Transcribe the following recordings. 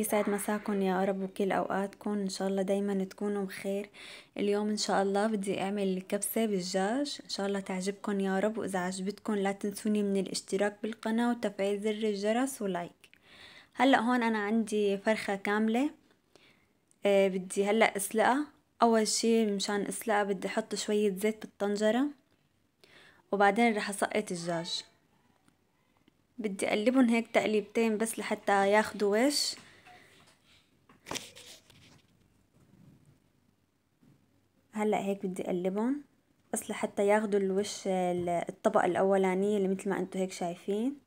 يسعد مساكن يا رب وكل اوقاتكم ان شاء الله دايما تكونوا بخير اليوم ان شاء الله بدي اعمل كبسه بالجاج ان شاء الله تعجبكم يا رب واذا عجبتكم لا تنسوني من الاشتراك بالقناه وتفعيل زر الجرس ولايك هلا هون انا عندي فرخه كامله آه، بدي هلا اسلقها اول شي مشان اسلقها بدي احط شويه زيت بالطنجره وبعدين رح اسقط الجاج بدي اقلبهم هيك تقليبتين بس لحتى ياخدوا وش هلا هيك بدي اقلبهم بس لحتى ياخذوا الوش الطبقة الاولانية اللي مثل ما انتو هيك شايفين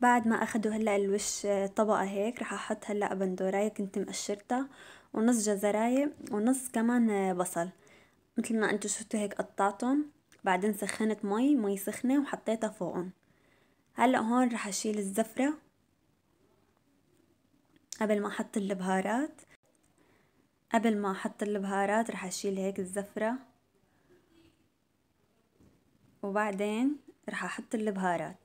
بعد ما اخذوا هلا الوش طبقة هيك راح احط هلا بندوراية كنت مقشرتها ونص جزراية ونص كمان آه، بصل مثل ما انتو شفتوا هيك قطعتهم بعدين سخنت مي مي سخنة وحطيتها فوقهم هلا هون راح اشيل الزفرة قبل ما احط البهارات قبل ما احط البهارات رح اشيل هيك الزفرة وبعدين رح احط البهارات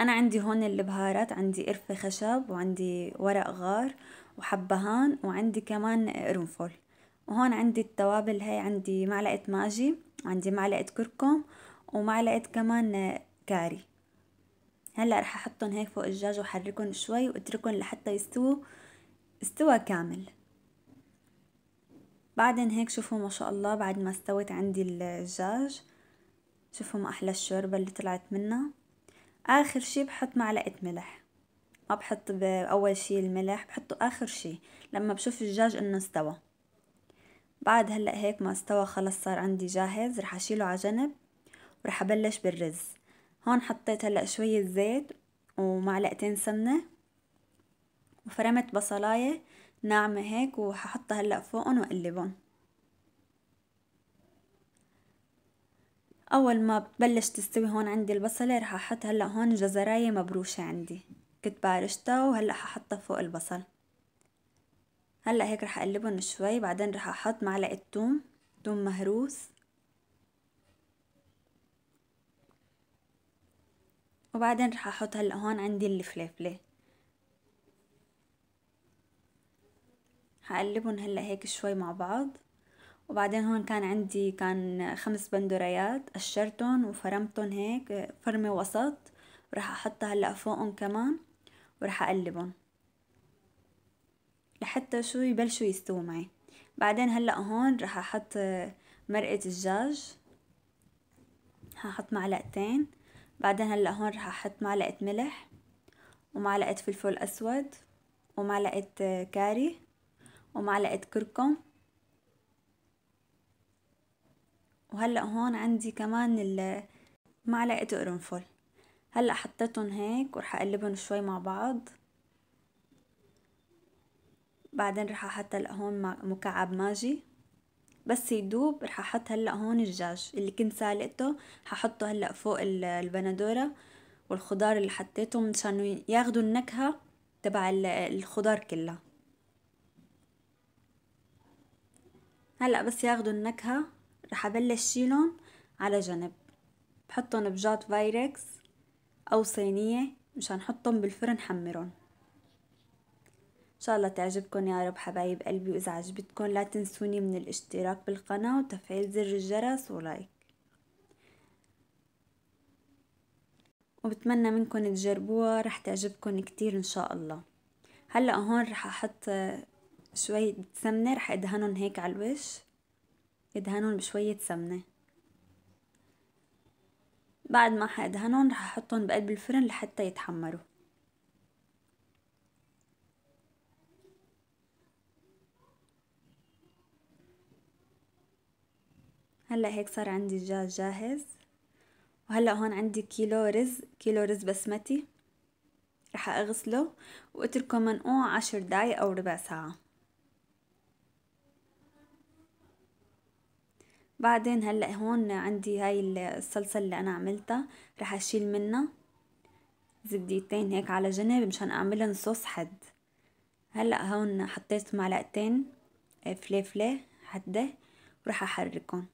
انا عندي هون البهارات عندي قرفة خشب وعندي ورق غار وحبهان وعندي كمان قرنفل وهون عندي التوابل هي عندي معلقة ماجي وعندي معلقة كركم ومعلقة كمان كاري هلا رح احطهم هيك فوق الدجاج وحركهم شوي واتركهم لحتى يستووا استوى كامل بعدين هيك شوفوا ما شاء الله بعد ما استوت عندي الدجاج شوفوا ما أحلى الشوربة اللي طلعت منها آخر شي بحط معلقة ملح ما بحط بأول شي الملح بحطه آخر شي لما بشوف الدجاج إنه استوى بعد هلأ هيك ما استوى خلص صار عندي جاهز رح أشيله على جنب ورح أبلش بالرز هون حطيت هلأ شوية زيت ومعلقتين سمنة وفرمت بصلاية ناعمة هيك وححطها هلأ فوقهم وأقلبهم أول ما بلش تستوي هون عندي البصلة رح أحط هلأ هون جزراية مبروشة عندي كنت بارشتها وهلأ ححطها فوق البصل هلأ هيك رح أقلبهم شوي بعدين رح أحط معلقة توم توم مهروس وبعدين رح أحط هلأ هون عندي الفليفلة هقلبهم هلا هيك شوي مع بعض وبعدين هون كان عندي كان خمس بندوريات قشرتهم وفرمتهم هيك فرمة وسط ورح احطها هلا فوقهم كمان وراح اقلبهم لحتى شو يبلشوا يستووا معي بعدين هلا هون راح احط مرقة الدجاج هحط معلقتين بعدين هلا هون راح احط معلقة ملح ومعلقة فلفل اسود ومعلقة كاري ومعلقة كركم وهلأ هون عندي كمان معلقة قرنفل هلأ حطيتهم هيك ورح أقلبهم شوي مع بعض بعدين رح أحط هلأ هون مكعب ماجي بس يدوب رح أحط هلأ هون الدجاج اللي كنت سالقته ححطه هلأ فوق البندورة والخضار اللي حطيته مشان ياخدوا النكهة تبع الخضار كلها هلأ بس ياخدوا النكهة رح أبلش شيلهم على جنب بحطهم بجات فايركس أو صينية مشان حطهم بالفرن حمرهم إن شاء الله تعجبكم يا رب حبايب قلبي وإذا عجبتكم لا تنسوني من الاشتراك بالقناة وتفعيل زر الجرس ولايك وبتمنى منكم تجربوها رح تعجبكم كتير إن شاء الله هلأ هون رح أحط شوية سمنة رح ادهنهم هيك على الوش ادهنهم بشوية سمنة بعد ما حادهنهم رح احطهم بقلب الفرن لحتى يتحمروا هلا هيك صار عندي الدجاج جاهز وهلا هون عندي كيلو رز كيلو رز بسمتي رح اغسله واتركه منقوع عشر دقايق او ربع ساعه بعدين هلأ هون عندي هاي الصلصة اللي أنا عملتها رح أشيل منها زبديتين هيك على جنب مشان أعملن صوص حد هلأ هون حطيت معلقتين آه، فليفلة حدة وراح أحركهم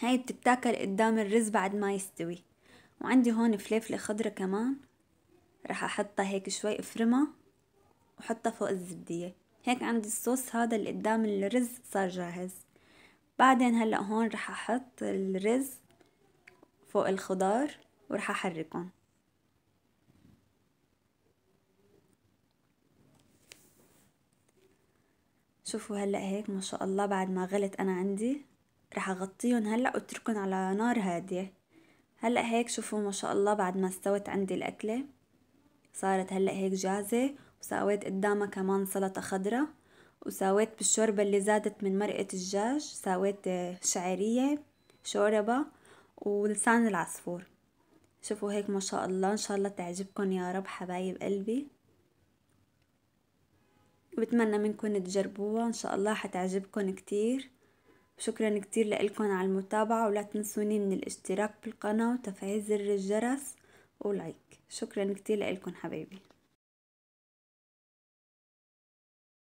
هاي بتتاكل قدام الرز بعد ما يستوي وعندي هون فليفلة خضرة كمان راح أحطها هيك شوي أفرمها وحطها فوق الزبدية هيك عندي الصوص هذا اللي قدام الرز صار جاهز بعدين هلا هون رح احط الرز فوق الخضار ورح احركهم شوفوا هلا هيك ما شاء الله بعد ما غلت انا عندي رح اغطيهم هلا واتركهم على نار هاديه هلا هيك شوفوا ما شاء الله بعد ما استوت عندي الاكله صارت هلا هيك جاهزه وسويت قدامها كمان سلطه خضره وساويت بالشوربة اللي زادت من مرقة الدجاج ساويت آه، شعرية شوربة ولسان العصفور شوفوا هيك ما شاء الله ان شاء الله تعجبكم يا رب حبايب قلبي بتمنى منكم تجربوها ان شاء الله حتعجبكم كتير شكرا كتير لكم على المتابعة ولا تنسوني من الاشتراك بالقناة وتفعيل زر الجرس ولايك شكرا كتير لكم حبايبي